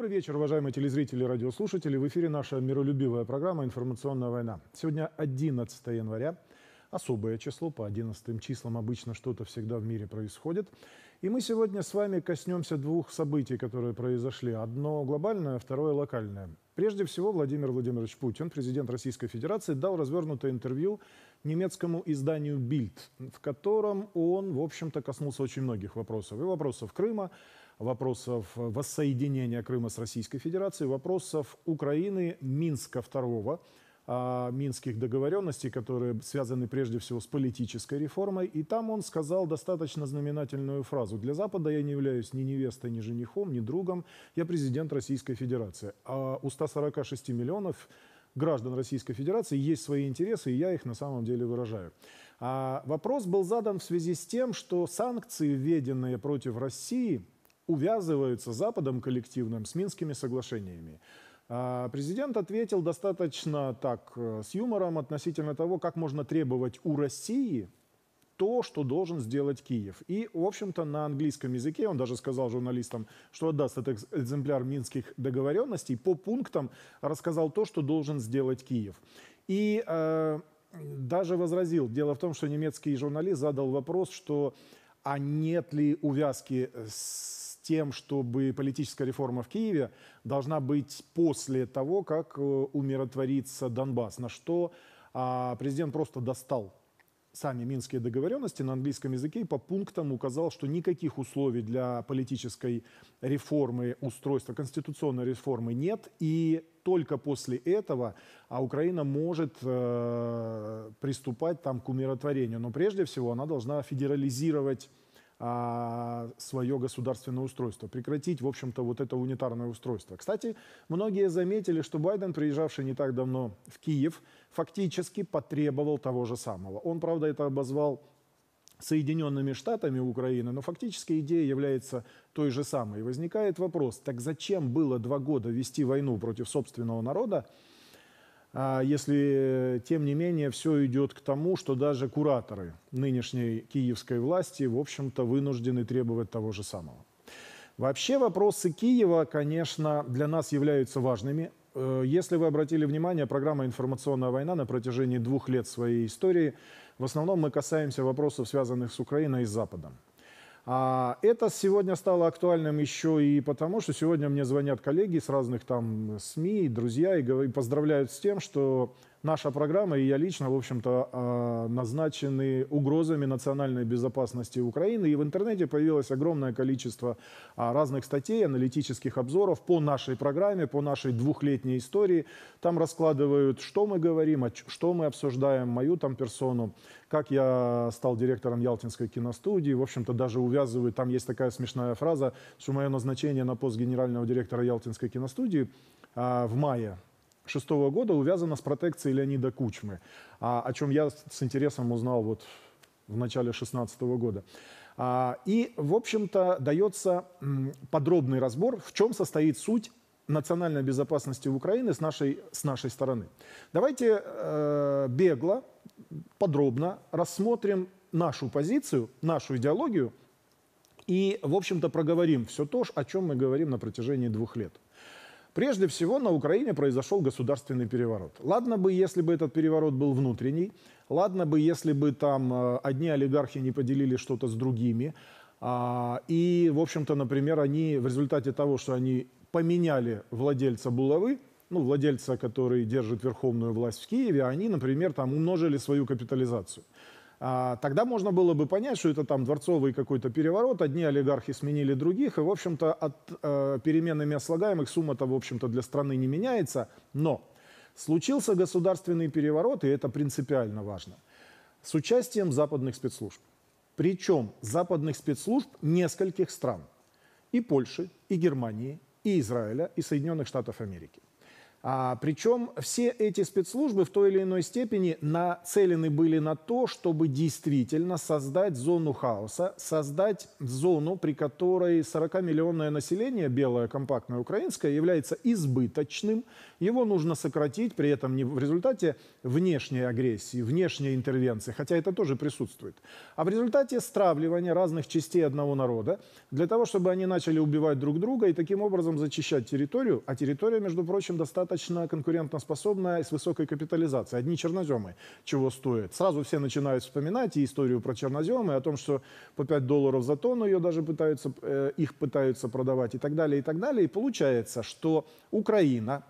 Добрый вечер, уважаемые телезрители и радиослушатели. В эфире наша миролюбивая программа «Информационная война». Сегодня 11 января, особое число, по 11 числам обычно что-то всегда в мире происходит. И мы сегодня с вами коснемся двух событий, которые произошли. Одно глобальное, второе локальное. Прежде всего, Владимир Владимирович Путин, президент Российской Федерации, дал развернутое интервью немецкому изданию «Бильд», в котором он, в общем-то, коснулся очень многих вопросов. И вопросов Крыма, вопросов воссоединения Крыма с Российской Федерацией, вопросов Украины, Минска второго, а, минских договоренностей, которые связаны прежде всего с политической реформой. И там он сказал достаточно знаменательную фразу. Для Запада я не являюсь ни невестой, ни женихом, ни другом. Я президент Российской Федерации. А у 146 миллионов граждан Российской Федерации есть свои интересы, и я их на самом деле выражаю. А вопрос был задан в связи с тем, что санкции, введенные против России – увязываются с Западом коллективным, с Минскими соглашениями. А, президент ответил достаточно так, э, с юмором относительно того, как можно требовать у России то, что должен сделать Киев. И, в общем-то, на английском языке он даже сказал журналистам, что отдаст этот экземпляр минских договоренностей, по пунктам рассказал то, что должен сделать Киев. И э, даже возразил. Дело в том, что немецкий журналист задал вопрос, что а нет ли увязки с тем, чтобы политическая реформа в Киеве должна быть после того, как э, умиротворится Донбасс, на что а, президент просто достал сами минские договоренности на английском языке и по пунктам указал, что никаких условий для политической реформы, устройства конституционной реформы нет, и только после этого а Украина может э, приступать там к умиротворению. Но прежде всего она должна федерализировать а, свое государственное устройство, прекратить, в общем-то, вот это унитарное устройство. Кстати, многие заметили, что Байден, приезжавший не так давно в Киев, фактически потребовал того же самого. Он, правда, это обозвал Соединенными Штатами Украины, но фактически идея является той же самой. И возникает вопрос, так зачем было два года вести войну против собственного народа, а если, э, тем не менее, все идет к тому, что даже кураторы нынешней киевской власти, в общем-то, вынуждены требовать того же самого. Вообще вопросы Киева, конечно, для нас являются важными. Э, если вы обратили внимание, программа «Информационная война» на протяжении двух лет своей истории, в основном мы касаемся вопросов, связанных с Украиной и с Западом. А это сегодня стало актуальным еще и потому, что сегодня мне звонят коллеги с разных там СМИ, друзья, и, и поздравляют с тем, что наша программа и я лично, в общем-то, а, назначены угрозами национальной безопасности Украины. И в интернете появилось огромное количество а, разных статей, аналитических обзоров по нашей программе, по нашей двухлетней истории. Там раскладывают, что мы говорим, что мы обсуждаем, мою там персону, как я стал директором Ялтинской киностудии. В общем-то, даже увязывают, там есть такая смешная фраза, что мое назначение на пост генерального директора Ялтинской киностудии а, в мае 1996 года увязана с протекцией Леонида Кучмы, а, о чем я с интересом узнал вот в начале 2016 года. А, и, в общем-то, дается подробный разбор, в чем состоит суть национальной безопасности Украины с нашей, с нашей стороны. Давайте э, бегло, подробно рассмотрим нашу позицию, нашу идеологию и, в общем-то, проговорим все то, о чем мы говорим на протяжении двух лет. Прежде всего, на Украине произошел государственный переворот. Ладно бы, если бы этот переворот был внутренний, ладно бы, если бы там э, одни олигархи не поделили что-то с другими, а, и, в общем-то, например, они в результате того, что они поменяли владельца булавы, ну, владельца, который держит верховную власть в Киеве, они, например, там умножили свою капитализацию. А, тогда можно было бы понять, что это там дворцовый какой-то переворот, одни олигархи сменили других, и, в общем-то, от э, перемены мест слагаемых сумма-то, в общем-то, для страны не меняется. Но случился государственный переворот, и это принципиально важно, с участием западных спецслужб. Причем западных спецслужб нескольких стран. И Польши, и Германии, и Израиля, и Соединенных Штатов Америки. А, причем все эти спецслужбы в той или иной степени нацелены были на то, чтобы действительно создать зону хаоса, создать зону, при которой 40-миллионное население, белое, компактное, украинское, является избыточным. Его нужно сократить, при этом не в результате внешней агрессии, внешней интервенции, хотя это тоже присутствует, а в результате стравливания разных частей одного народа для того, чтобы они начали убивать друг друга и таким образом зачищать территорию, а территория, между прочим, достаточно достаточно конкурентоспособная с высокой капитализацией. Одни черноземы чего стоят. Сразу все начинают вспоминать и историю про черноземы, о том, что по 5 долларов за тонну ее даже пытаются, э, их пытаются продавать и так далее, и так далее. И получается, что Украина,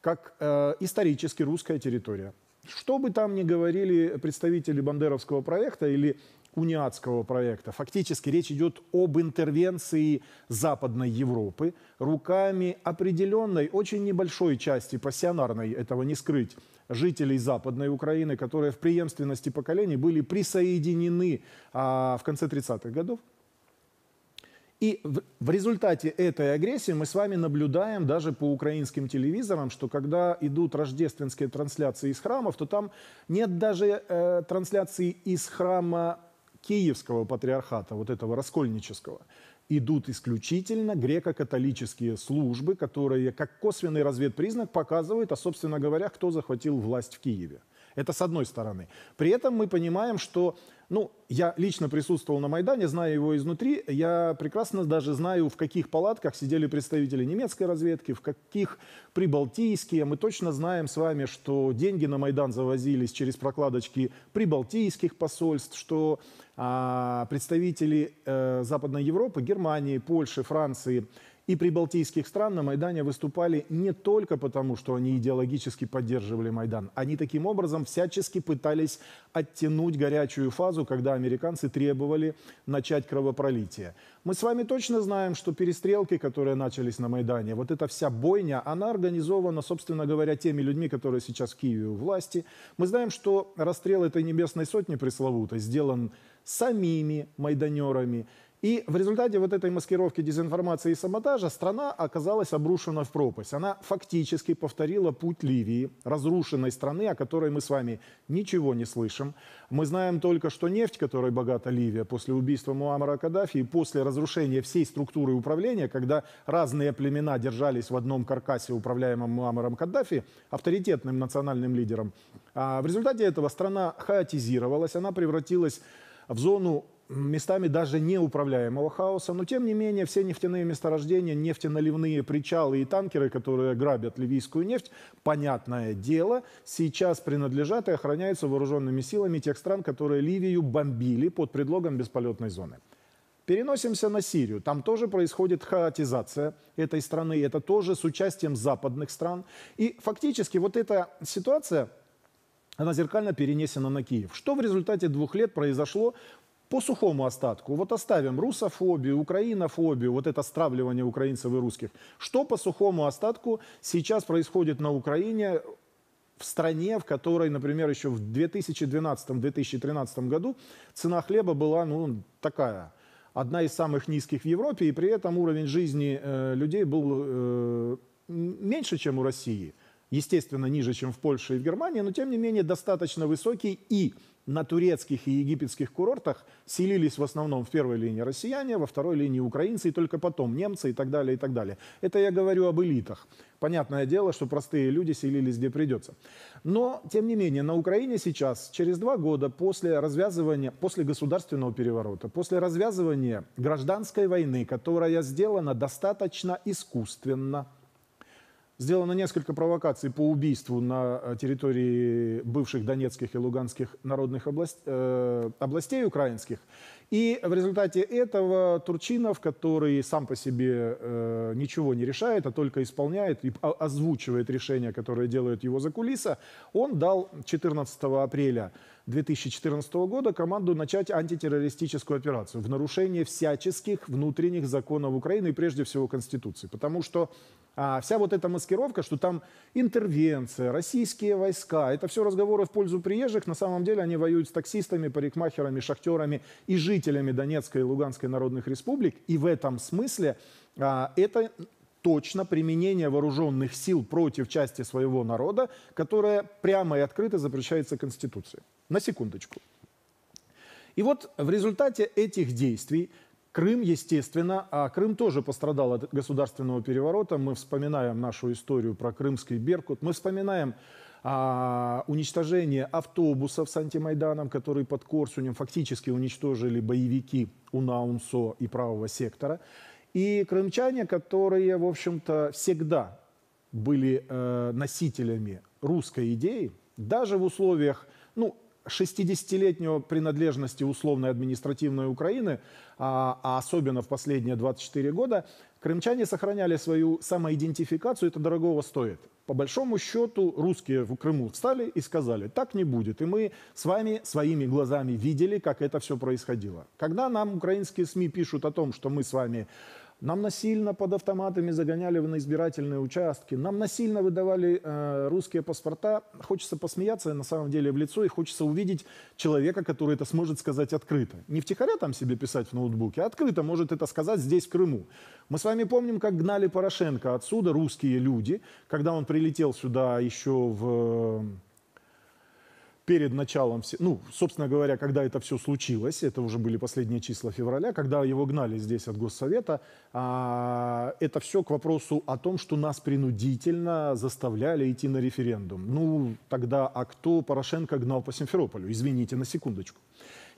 как э, исторически русская территория, что бы там ни говорили представители бандеровского проекта или униатского проекта. Фактически речь идет об интервенции Западной Европы руками определенной, очень небольшой части, пассионарной, этого не скрыть, жителей Западной Украины, которые в преемственности поколений были присоединены а, в конце 30-х годов и в, в результате этой агрессии мы с вами наблюдаем даже по украинским телевизорам, что когда идут рождественские трансляции из храмов, то там нет даже э, трансляции из храма Киевского патриархата, вот этого раскольнического, идут исключительно греко-католические службы, которые как косвенный разведпризнак показывают, а, собственно говоря, кто захватил власть в Киеве. Это с одной стороны. При этом мы понимаем, что ну, я лично присутствовал на Майдане, знаю его изнутри. Я прекрасно даже знаю, в каких палатках сидели представители немецкой разведки, в каких прибалтийские. Мы точно знаем с вами, что деньги на Майдан завозились через прокладочки прибалтийских посольств, что а, представители э, Западной Европы, Германии, Польши, Франции – и прибалтийских стран на Майдане выступали не только потому, что они идеологически поддерживали Майдан. Они таким образом всячески пытались оттянуть горячую фазу, когда американцы требовали начать кровопролитие. Мы с вами точно знаем, что перестрелки, которые начались на Майдане, вот эта вся бойня, она организована, собственно говоря, теми людьми, которые сейчас в Киеве у власти. Мы знаем, что расстрел этой небесной сотни пресловутой сделан самими майданерами. И в результате вот этой маскировки дезинформации и саботажа страна оказалась обрушена в пропасть. Она фактически повторила путь Ливии, разрушенной страны, о которой мы с вами ничего не слышим. Мы знаем только, что нефть, которой богата Ливия после убийства Муаммара Каддафи и после разрушения всей структуры управления, когда разные племена держались в одном каркасе, управляемом Муаммаром Каддафи, авторитетным национальным лидером, а в результате этого страна хаотизировалась, она превратилась в зону местами даже неуправляемого хаоса. Но, тем не менее, все нефтяные месторождения, нефтеналивные причалы и танкеры, которые грабят ливийскую нефть, понятное дело, сейчас принадлежат и охраняются вооруженными силами тех стран, которые Ливию бомбили под предлогом бесполетной зоны. Переносимся на Сирию. Там тоже происходит хаотизация этой страны. Это тоже с участием западных стран. И фактически вот эта ситуация она зеркально перенесена на Киев. Что в результате двух лет произошло по сухому остатку, вот оставим русофобию, украинофобию, вот это стравливание украинцев и русских. Что по сухому остатку сейчас происходит на Украине в стране, в которой, например, еще в 2012-2013 году цена хлеба была ну, такая, одна из самых низких в Европе, и при этом уровень жизни э, людей был э, меньше, чем у России. Естественно, ниже, чем в Польше и в Германии, но тем не менее достаточно высокий и на турецких и египетских курортах селились в основном в первой линии россияне, во второй линии украинцы, и только потом немцы и так далее, и так далее. Это я говорю об элитах. Понятное дело, что простые люди селились где придется. Но, тем не менее, на Украине сейчас, через два года после развязывания, после государственного переворота, после развязывания гражданской войны, которая сделана достаточно искусственно, Сделано несколько провокаций по убийству на э, территории бывших донецких и луганских народных область, э, областей украинских. И в результате этого Турчинов, который сам по себе э, ничего не решает, а только исполняет и озвучивает решения, которые делают его за кулиса, он дал 14 апреля 2014 года команду начать антитеррористическую операцию в нарушение всяческих внутренних законов Украины и прежде всего Конституции. Потому что а, вся вот эта маскировка, что там интервенция, российские войска, это все разговоры в пользу приезжих. На самом деле они воюют с таксистами, парикмахерами, шахтерами и жизнью жителями Донецкой и Луганской народных республик. И в этом смысле а, это точно применение вооруженных сил против части своего народа, которое прямо и открыто запрещается Конституцией. На секундочку. И вот в результате этих действий Крым, естественно, а Крым тоже пострадал от государственного переворота. Мы вспоминаем нашу историю про крымский Беркут, мы вспоминаем а, уничтожение автобусов с антимайданом, которые под Корсунем фактически уничтожили боевики УНАУНСО и правого сектора, и крымчане, которые, в общем-то, всегда были э, носителями русской идеи, даже в условиях, ну, 60-летнего принадлежности условной административной Украины, а, а особенно в последние 24 года, Крымчане сохраняли свою самоидентификацию, это дорогого стоит. По большому счету русские в Крыму встали и сказали, так не будет. И мы с вами своими глазами видели, как это все происходило. Когда нам украинские СМИ пишут о том, что мы с вами нам насильно под автоматами загоняли на избирательные участки, нам насильно выдавали э, русские паспорта. Хочется посмеяться на самом деле в лицо и хочется увидеть человека, который это сможет сказать открыто. Не втихаря там себе писать в ноутбуке, а открыто может это сказать здесь, в Крыму. Мы с вами помним, как гнали Порошенко отсюда русские люди, когда он прилетел сюда еще в перед началом, ну, собственно говоря, когда это все случилось, это уже были последние числа февраля, когда его гнали здесь от Госсовета, а, это все к вопросу о том, что нас принудительно заставляли идти на референдум. Ну, тогда, а кто Порошенко гнал по Симферополю? Извините, на секундочку.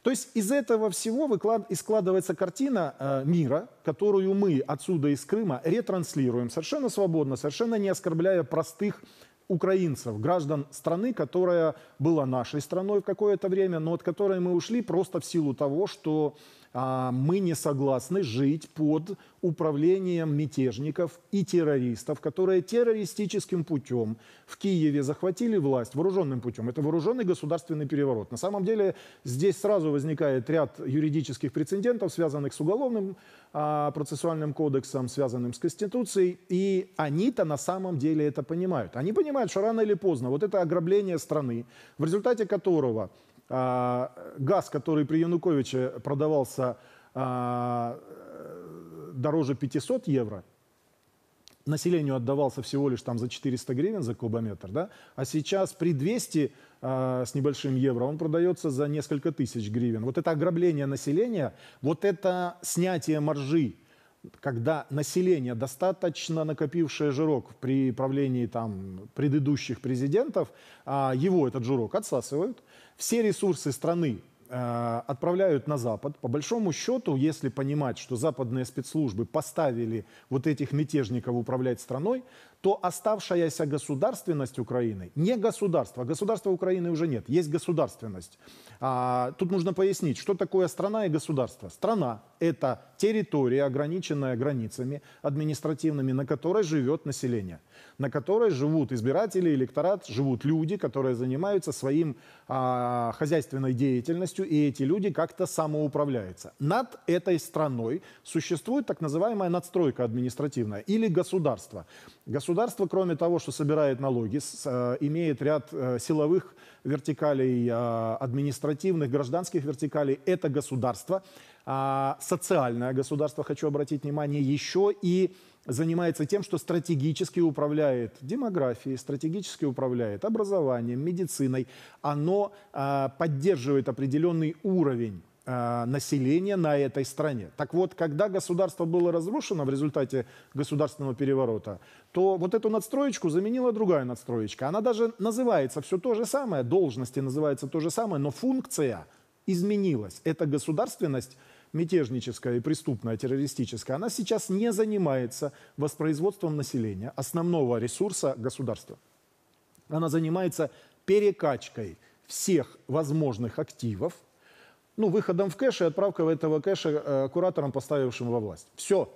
То есть из этого всего выклад... и складывается картина э, мира, которую мы отсюда из Крыма ретранслируем совершенно свободно, совершенно не оскорбляя простых украинцев, граждан страны, которая была нашей страной в какое-то время, но от которой мы ушли просто в силу того, что а, мы не согласны жить под управлением мятежников и террористов, которые террористическим путем в Киеве захватили власть вооруженным путем. Это вооруженный государственный переворот. На самом деле здесь сразу возникает ряд юридических прецедентов, связанных с уголовным а, процессуальным кодексом, связанным с Конституцией. И они-то на самом деле это понимают. Они понимают, что рано или поздно вот это ограбление страны, в результате которого а, газ, который при Януковиче продавался а, дороже 500 евро, населению отдавался всего лишь там за 400 гривен за кубометр, да, а сейчас при 200 а, с небольшим евро он продается за несколько тысяч гривен. Вот это ограбление населения, вот это снятие маржи когда население, достаточно накопившее жирок при правлении там, предыдущих президентов, а его этот жирок отсасывают, все ресурсы страны э, отправляют на Запад. По большому счету, если понимать, что западные спецслужбы поставили вот этих мятежников управлять страной, то оставшаяся государственность Украины, не государство, государства Украины уже нет, есть государственность. А, тут нужно пояснить, что такое страна и государство. Страна – это территория, ограниченная границами административными, на которой живет население, на которой живут избиратели, электорат, живут люди, которые занимаются своим а, хозяйственной деятельностью, и эти люди как-то самоуправляются. Над этой страной существует так называемая надстройка административная или государство. Государство, кроме того, что собирает налоги, с, а, имеет ряд а, силовых вертикалей, а, административных, гражданских вертикалей. Это государство а, социальное государство, хочу обратить внимание, еще и занимается тем, что стратегически управляет демографией, стратегически управляет образованием, медициной. Оно а, поддерживает определенный уровень а, населения на этой стране. Так вот, когда государство было разрушено в результате государственного переворота, то вот эту надстроечку заменила другая надстроечка. Она даже называется все то же самое, должности называется то же самое, но функция изменилась. Это государственность мятежническая и преступная, террористическая, она сейчас не занимается воспроизводством населения, основного ресурса государства. Она занимается перекачкой всех возможных активов, ну, выходом в кэш и отправкой этого кэша э, кураторам, поставившим во власть. Все.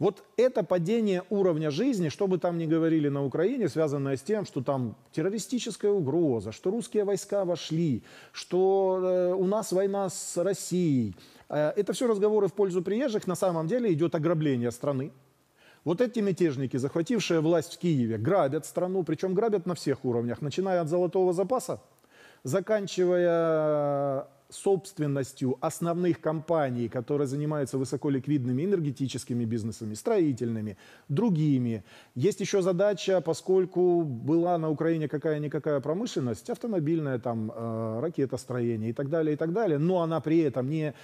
Вот это падение уровня жизни, что бы там ни говорили на Украине, связанное с тем, что там террористическая угроза, что русские войска вошли, что э, у нас война с Россией, Э, это все разговоры в пользу приезжих. На самом деле идет ограбление страны. Вот эти мятежники, захватившие власть в Киеве, грабят страну, причем грабят на всех уровнях, начиная от золотого запаса, заканчивая собственностью основных компаний, которые занимаются высоколиквидными энергетическими бизнесами, строительными, другими. Есть еще задача, поскольку была на Украине какая-никакая промышленность, автомобильная, там, э, ракетостроение и так далее, и так далее, но она при этом не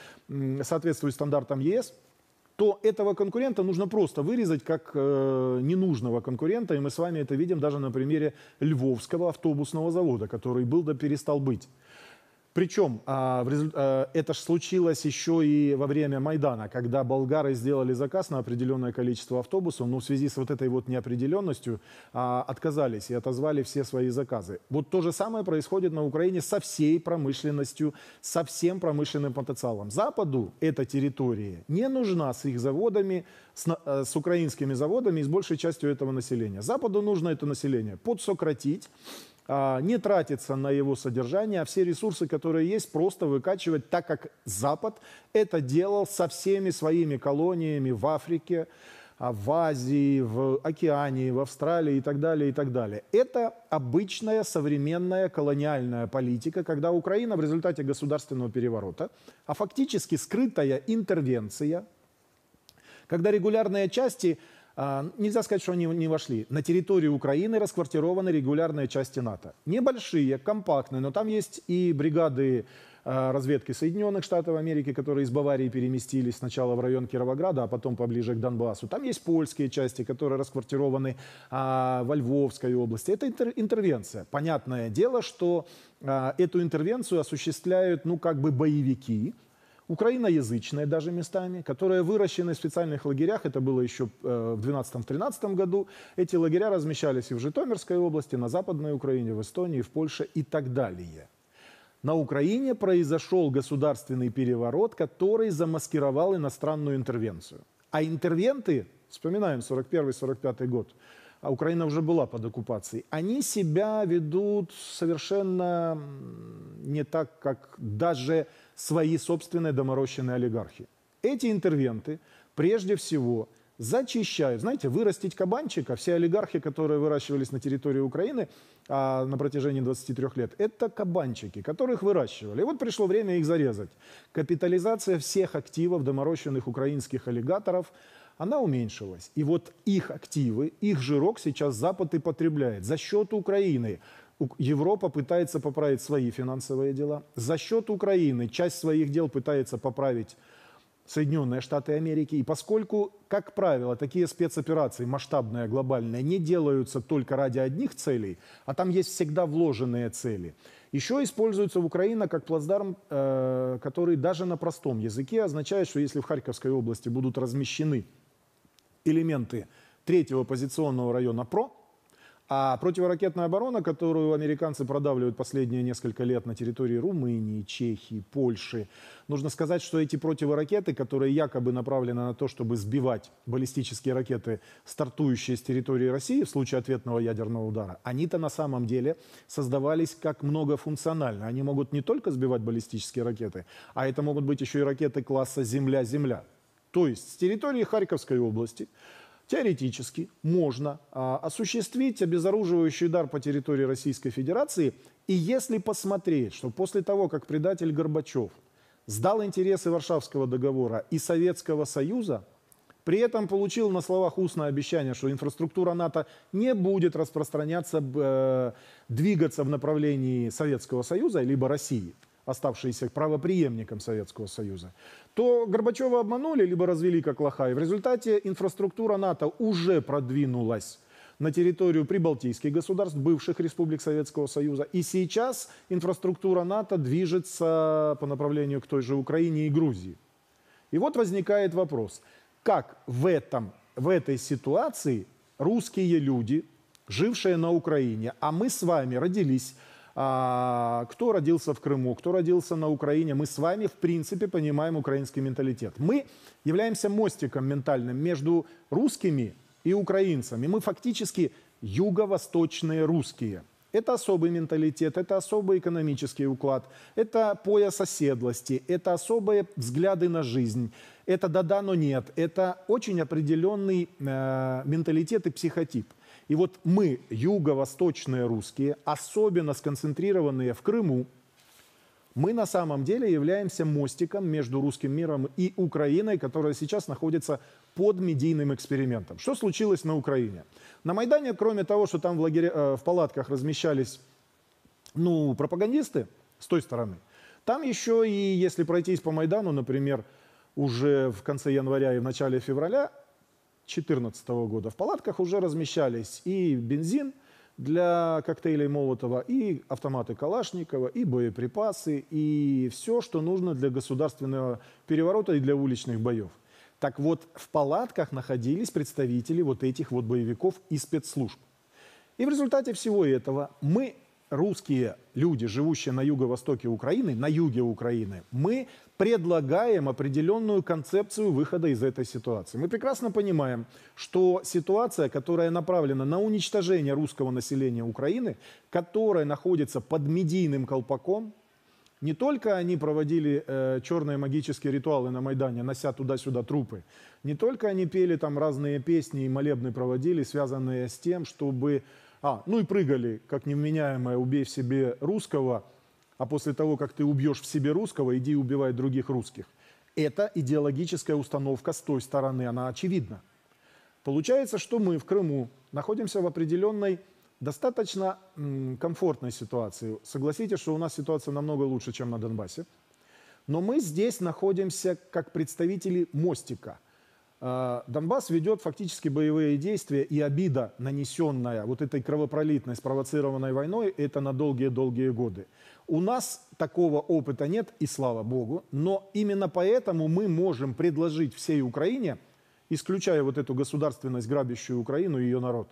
соответствует стандартам ЕС, то этого конкурента нужно просто вырезать как э, ненужного конкурента, и мы с вами это видим даже на примере Львовского автобусного завода, который был да перестал быть. Причем а, в резу... а, это же случилось еще и во время Майдана, когда болгары сделали заказ на определенное количество автобусов, но в связи с вот этой вот неопределенностью а, отказались и отозвали все свои заказы. Вот то же самое происходит на Украине со всей промышленностью, со всем промышленным потенциалом. Западу эта территория не нужна с их заводами, с, э, с украинскими заводами и с большей частью этого населения. Западу нужно это население подсократить, а, не тратиться на его содержание, а все ресурсы, которые есть, просто выкачивать, так как Запад это делал со всеми своими колониями в Африке, а, в Азии, в Океании, в Австралии и так далее, и так далее. Это обычная современная колониальная политика, когда Украина в результате государственного переворота, а фактически скрытая интервенция, когда регулярные части – а, нельзя сказать, что они не вошли. На территории Украины расквартированы регулярные части НАТО. Небольшие, компактные, но там есть и бригады а, разведки Соединенных Штатов Америки, которые из Баварии переместились сначала в район Кировограда, а потом поближе к Донбассу. Там есть польские части, которые расквартированы а, во Львовской области. Это интер- интервенция. Понятное дело, что а, эту интервенцию осуществляют, ну, как бы боевики, украиноязычные даже местами, которые выращены в специальных лагерях, это было еще э, в 12-13 году. Эти лагеря размещались и в Житомирской области, на Западной Украине, в Эстонии, в Польше и так далее. На Украине произошел государственный переворот, который замаскировал иностранную интервенцию. А интервенты, вспоминаем 41-45 год, а Украина уже была под оккупацией, они себя ведут совершенно не так, как даже свои собственные доморощенные олигархи. Эти интервенты прежде всего зачищают. Знаете, вырастить кабанчика, все олигархи, которые выращивались на территории Украины а, на протяжении 23 лет, это кабанчики, которых выращивали. И вот пришло время их зарезать. Капитализация всех активов доморощенных украинских аллигаторов, она уменьшилась. И вот их активы, их жирок сейчас Запад и потребляет за счет Украины. Европа пытается поправить свои финансовые дела. За счет Украины часть своих дел пытается поправить Соединенные Штаты Америки. И поскольку, как правило, такие спецоперации масштабные, глобальные, не делаются только ради одних целей, а там есть всегда вложенные цели. Еще используется Украина как плацдарм, э, который даже на простом языке означает, что если в Харьковской области будут размещены элементы третьего позиционного района ПРО, а противоракетная оборона, которую американцы продавливают последние несколько лет на территории Румынии, Чехии, Польши, нужно сказать, что эти противоракеты, которые якобы направлены на то, чтобы сбивать баллистические ракеты, стартующие с территории России в случае ответного ядерного удара, они-то на самом деле создавались как многофункционально. Они могут не только сбивать баллистические ракеты, а это могут быть еще и ракеты класса «Земля-Земля». То есть с территории Харьковской области – Теоретически можно а, осуществить обезоруживающий удар по территории Российской Федерации. И если посмотреть, что после того, как предатель Горбачев сдал интересы Варшавского договора и Советского Союза, при этом получил на словах устное обещание, что инфраструктура НАТО не будет распространяться, э, двигаться в направлении Советского Союза либо России оставшиеся правоприемником Советского Союза, то Горбачева обманули, либо развели как лоха. И в результате инфраструктура НАТО уже продвинулась на территорию прибалтийских государств, бывших республик Советского Союза. И сейчас инфраструктура НАТО движется по направлению к той же Украине и Грузии. И вот возникает вопрос, как в, этом, в этой ситуации русские люди, жившие на Украине, а мы с вами родились а, кто родился в Крыму, кто родился на Украине. Мы с вами, в принципе, понимаем украинский менталитет. Мы являемся мостиком ментальным между русскими и украинцами. Мы фактически юго-восточные русские. Это особый менталитет, это особый экономический уклад, это пояс оседлости, это особые взгляды на жизнь, это да-да, но нет, это очень определенный э, менталитет и психотип – и вот мы, юго-восточные русские, особенно сконцентрированные в Крыму, мы на самом деле являемся мостиком между русским миром и Украиной, которая сейчас находится под медийным экспериментом. Что случилось на Украине? На Майдане, кроме того, что там в, лагере, э, в палатках размещались ну, пропагандисты с той стороны, там еще и, если пройтись по Майдану, например, уже в конце января и в начале февраля, 2014 года. В палатках уже размещались и бензин для коктейлей Молотова, и автоматы Калашникова, и боеприпасы, и все, что нужно для государственного переворота и для уличных боев. Так вот, в палатках находились представители вот этих вот боевиков и спецслужб. И в результате всего этого мы, русские люди, живущие на юго-востоке Украины, на юге Украины, мы предлагаем определенную концепцию выхода из этой ситуации. Мы прекрасно понимаем, что ситуация, которая направлена на уничтожение русского населения Украины, которая находится под медийным колпаком, не только они проводили э, черные магические ритуалы на Майдане, нося туда-сюда трупы, не только они пели там разные песни и молебны проводили, связанные с тем, чтобы... А, ну и прыгали, как невменяемое «Убей в себе русского», а после того, как ты убьешь в себе русского, иди убивай других русских. Это идеологическая установка с той стороны, она очевидна. Получается, что мы в Крыму находимся в определенной достаточно комфортной ситуации. Согласитесь, что у нас ситуация намного лучше, чем на Донбассе. Но мы здесь находимся как представители мостика – а, Донбасс ведет фактически боевые действия, и обида, нанесенная вот этой кровопролитной, спровоцированной войной, это на долгие-долгие годы. У нас такого опыта нет, и слава богу, но именно поэтому мы можем предложить всей Украине, исключая вот эту государственность, грабящую Украину и ее народ,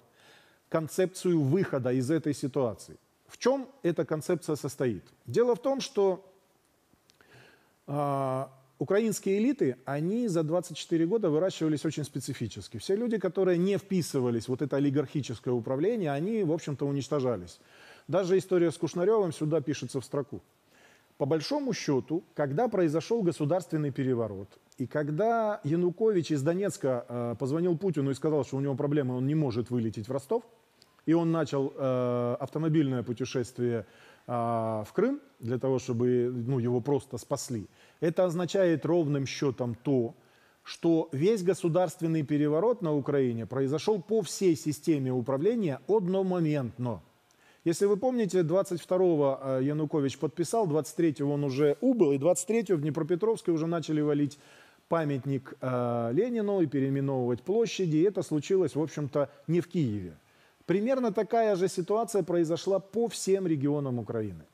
концепцию выхода из этой ситуации. В чем эта концепция состоит? Дело в том, что а, Украинские элиты, они за 24 года выращивались очень специфически. Все люди, которые не вписывались в вот это олигархическое управление, они, в общем-то, уничтожались. Даже история с Кушнаревым сюда пишется в строку. По большому счету, когда произошел государственный переворот, и когда Янукович из Донецка э, позвонил Путину и сказал, что у него проблемы, он не может вылететь в Ростов, и он начал э, автомобильное путешествие а, в Крым, для того, чтобы ну, его просто спасли, это означает ровным счетом то, что весь государственный переворот на Украине произошел по всей системе управления одномоментно. Если вы помните, 22-го э, Янукович подписал, 23-го он уже убыл, и 23-го в Днепропетровске уже начали валить памятник э, Ленину и переименовывать площади. И это случилось, в общем-то, не в Киеве. Примерно такая же ситуация произошла по всем регионам Украины.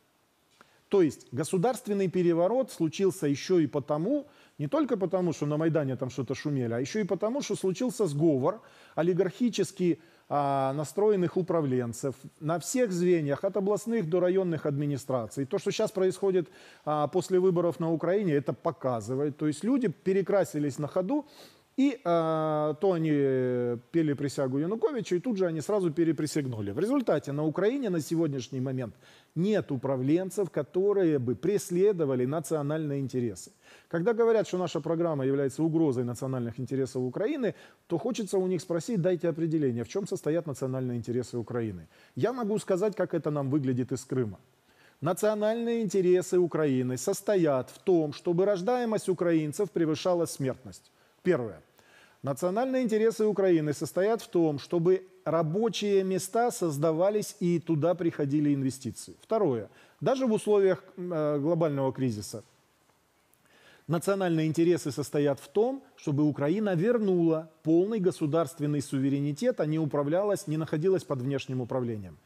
То есть государственный переворот случился еще и потому, не только потому, что на Майдане там что-то шумели, а еще и потому, что случился сговор олигархически а, настроенных управленцев на всех звеньях, от областных до районных администраций. То, что сейчас происходит а, после выборов на Украине, это показывает. То есть люди перекрасились на ходу, и э, то они э, пели присягу Януковичу, и тут же они сразу переприсягнули. В результате на Украине на сегодняшний момент нет управленцев, которые бы преследовали национальные интересы. Когда говорят, что наша программа является угрозой национальных интересов Украины, то хочется у них спросить, дайте определение, в чем состоят национальные интересы Украины. Я могу сказать, как это нам выглядит из Крыма. Национальные интересы Украины состоят в том, чтобы рождаемость украинцев превышала смертность. Первое. Национальные интересы Украины состоят в том, чтобы рабочие места создавались и туда приходили инвестиции. Второе. Даже в условиях э, глобального кризиса национальные интересы состоят в том, чтобы Украина вернула полный государственный суверенитет, а не управлялась, не находилась под внешним управлением.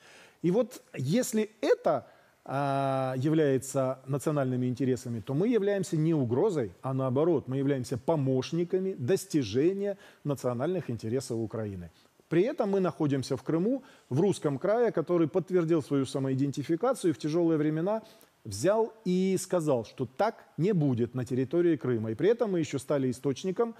И вот если это а, является национальными интересами, то мы являемся не угрозой, а наоборот, мы являемся помощниками достижения национальных интересов Украины. При этом мы находимся в Крыму, в русском крае, который подтвердил свою самоидентификацию и в тяжелые времена взял и сказал, что так не будет на территории Крыма. И при этом мы еще стали источником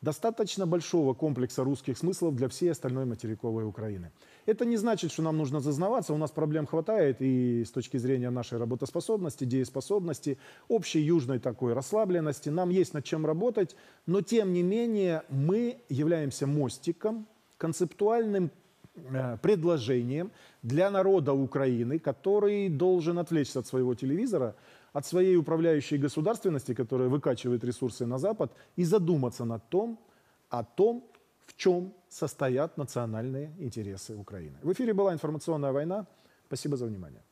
достаточно большого комплекса русских смыслов для всей остальной материковой Украины. Это не значит, что нам нужно зазнаваться, у нас проблем хватает и с точки зрения нашей работоспособности, дееспособности, общей южной такой расслабленности, нам есть над чем работать, но тем не менее мы являемся мостиком, концептуальным э, предложением для народа Украины, который должен отвлечься от своего телевизора, от своей управляющей государственности, которая выкачивает ресурсы на Запад, и задуматься над том, о том, в чем состоят национальные интересы Украины. В эфире была информационная война. Спасибо за внимание.